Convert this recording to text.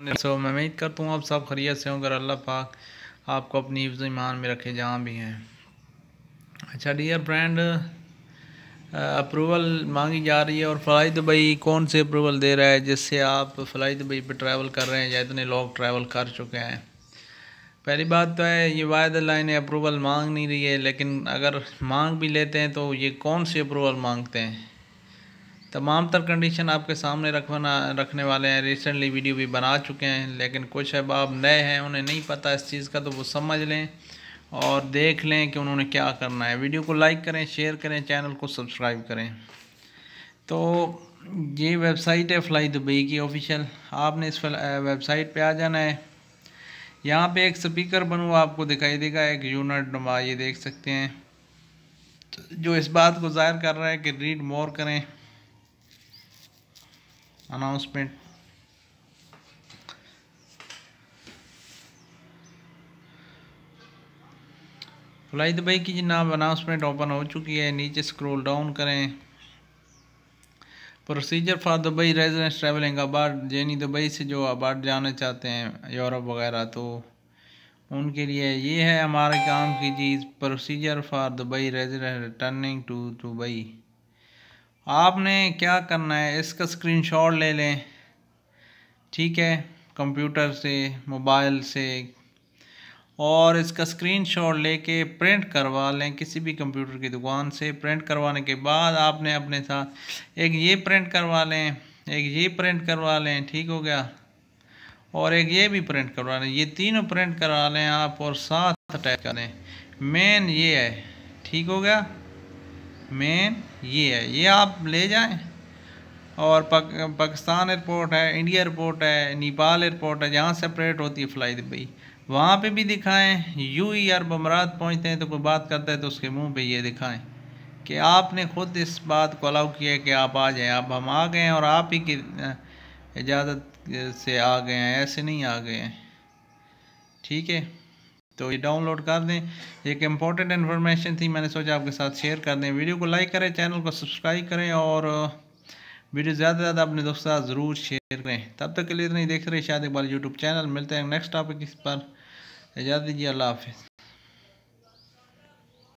सो मैं उम्मीद करता हूँ आप सब खरीत से होंगे अल्लाह पाक आपको अपनी हिफ्ज़ ईमान में रखे जहाँ भी हैं अच्छा डियर फ्रेंड अप्रूवल मांगी जा रही है और फ़लाई दुबई कौन से अप्रूवल दे रहा है जिससे आप फ़लाई दुबई पर ट्रैवल कर रहे हैं या इतने लोग ट्रैवल कर चुके हैं पहली बात तो है ये वायद लाइन अप्रूवल मांग नहीं रही है लेकिन अगर मांग भी लेते हैं तो ये कौन से अप्रूवल मांगते हैं तमाम तर कंडीशन आपके सामने रखवाना रखने वाले हैं रिसेंटली वीडियो भी बना चुके हैं लेकिन कुछ अहबाब नए हैं उन्हें नहीं पता इस चीज़ का तो वो समझ लें और देख लें कि उन्होंने क्या करना है वीडियो को लाइक करें शेयर करें चैनल को सब्सक्राइब करें तो ये वेबसाइट है फ्लाई दुबई की ऑफिशियल आपने इस वेबसाइट पे आ जाना है यहाँ पे एक स्पीकर बन आपको दिखाई देगा एक यूनिट नुमा ये देख सकते हैं तो जो इस बात को ज़ाहिर कर रहा है कि रीड मोर करें announcement फ्लाई दुबई की जनाब अनाउंसमेंट ओपन हो चुकी है नीचे स्क्रॉल डाउन करें procedure for Dubai residence travelling abroad जेनी दुबई से जो अबार्ड जाना चाहते हैं यूरोप वगैरह तो उनके लिए ये है हमारे काम की चीज़ procedure for Dubai residence returning to Dubai आपने क्या करना है इसका स्क्रीनशॉट ले लें ठीक है कंप्यूटर से मोबाइल से और इसका स्क्रीनशॉट लेके प्रिंट करवा लें किसी भी कंप्यूटर की दुकान से प्रिंट करवाने के बाद आपने अपने साथ एक ये प्रिंट करवा लें एक ये प्रिंट करवा लें ठीक हो गया और एक ये भी प्रिंट करवा लें ये तीनों प्रिंट करवा लें आप और साथ अटैच करें मेन ये है ठीक हो गया मेन ये है ये आप ले जाएं और पक, पाकिस्तान एयरपोर्ट है इंडिया एयरपोर्ट है नेपाल एयरपोर्ट है जहाँ सेपरेट होती है फ़्लाइट भाई वहाँ पे भी दिखाएं यू ई e अरब अमरात पहुँचते हैं तो कोई बात करता है तो उसके मुंह पे ये दिखाएं कि आपने खुद इस बात को अलाउ किया कि आप आ जाएं अब हम आ गए हैं और आप ही की इजाज़त से आ गए हैं ऐसे नहीं आ गए हैं ठीक है तो ये डाउनलोड कर दें एक इम्पॉर्टेंट इन्फॉर्मेशन थी मैंने सोचा आपके साथ शेयर कर दें वीडियो को लाइक करें चैनल को सब्सक्राइब करें और वीडियो uh, ज़्यादा से ज़्यादा अपने दोस्तों साथ ज़रूर शेयर करें तब तक के लिए इतना ही देख रहे शायद एक बार यूट्यूब चैनल मिलते हैं नेक्स्ट टॉपिक इस पर इजाज़त दीजिए अल्लाह हाफिज़